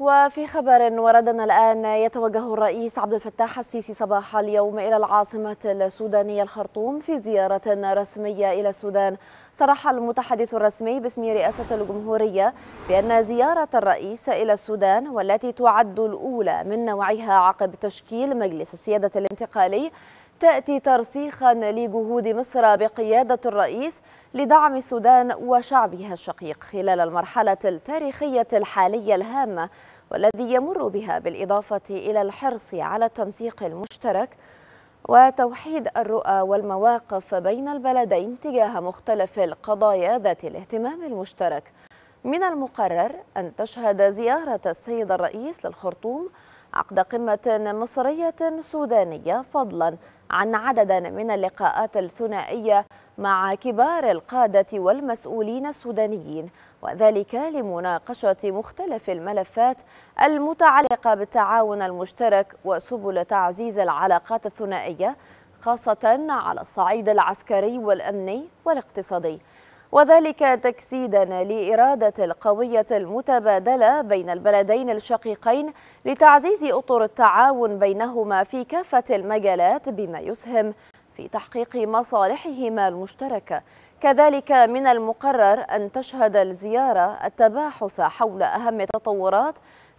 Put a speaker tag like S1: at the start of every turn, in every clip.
S1: وفي خبر وردنا الآن يتوجه الرئيس عبد الفتاح السيسي صباح اليوم إلى العاصمة السودانية الخرطوم في زيارة رسمية إلى السودان صرح المتحدث الرسمي باسم رئاسة الجمهورية بأن زيارة الرئيس إلى السودان والتي تعد الأولى من نوعها عقب تشكيل مجلس السيادة الانتقالي تأتي ترسيخا لجهود مصر بقيادة الرئيس لدعم السودان وشعبها الشقيق خلال المرحلة التاريخية الحالية الهامة والذي يمر بها بالإضافة إلى الحرص على التنسيق المشترك وتوحيد الرؤى والمواقف بين البلدين تجاه مختلف القضايا ذات الاهتمام المشترك من المقرر أن تشهد زيارة السيد الرئيس للخرطوم عقد قمة مصرية سودانية فضلا عن عدد من اللقاءات الثنائية مع كبار القادة والمسؤولين السودانيين وذلك لمناقشة مختلف الملفات المتعلقة بالتعاون المشترك وسبل تعزيز العلاقات الثنائية خاصة على الصعيد العسكري والأمني والاقتصادي وذلك تجسيدا لإرادة القوية المتبادلة بين البلدين الشقيقين لتعزيز أطر التعاون بينهما في كافة المجالات بما يسهم في تحقيق مصالحهما المشتركة كذلك من المقرر أن تشهد الزيارة التباحث حول أهم التطورات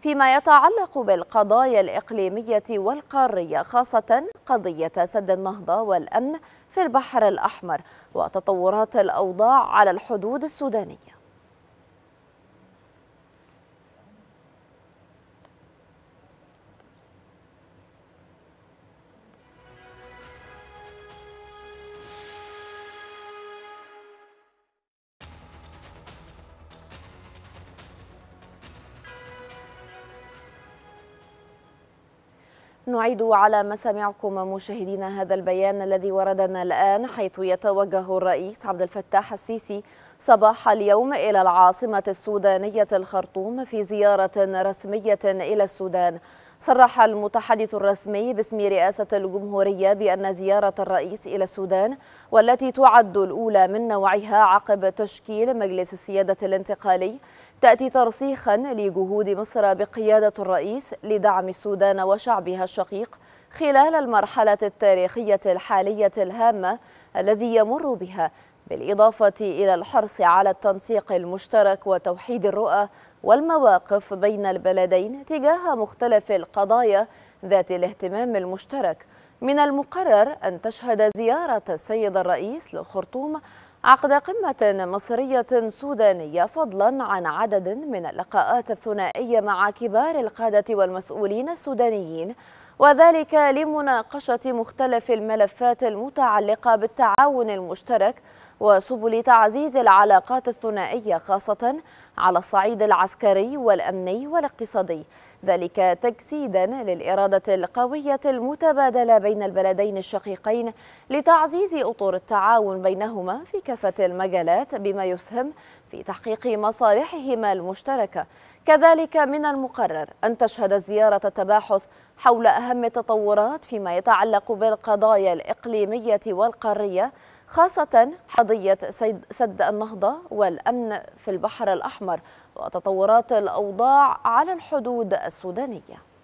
S1: فيما يتعلق بالقضايا الإقليمية والقارية خاصة قضية سد النهضة والأمن في البحر الأحمر وتطورات الأوضاع على الحدود السودانية نعيد على مسامعكم مشاهدينا هذا البيان الذي وردنا الآن حيث يتوجه الرئيس عبد الفتاح السيسي صباح اليوم إلى العاصمة السودانية الخرطوم في زيارة رسمية إلى السودان صرح المتحدث الرسمي باسم رئاسة الجمهورية بأن زيارة الرئيس إلى السودان والتي تعد الأولى من نوعها عقب تشكيل مجلس السيادة الانتقالي تأتي ترسيخا لجهود مصر بقيادة الرئيس لدعم السودان وشعبها الشقيق خلال المرحلة التاريخية الحالية الهامة الذي يمر بها بالإضافة إلى الحرص على التنسيق المشترك وتوحيد الرؤى والمواقف بين البلدين تجاه مختلف القضايا ذات الاهتمام المشترك من المقرر أن تشهد زيارة السيد الرئيس للخرطوم عقد قمة مصرية سودانية فضلا عن عدد من اللقاءات الثنائية مع كبار القادة والمسؤولين السودانيين وذلك لمناقشة مختلف الملفات المتعلقة بالتعاون المشترك وسبل تعزيز العلاقات الثنائية خاصة على الصعيد العسكري والأمني والاقتصادي ذلك تجسيدا للإرادة القوية المتبادلة بين البلدين الشقيقين لتعزيز أطور التعاون بينهما في كافة المجالات بما يسهم في تحقيق مصالحهما المشتركة كذلك من المقرر أن تشهد الزيارة التباحث حول أهم التطورات فيما يتعلق بالقضايا الإقليمية والقارية خاصة حضية سد النهضة والأمن في البحر الأحمر وتطورات الأوضاع على الحدود السودانية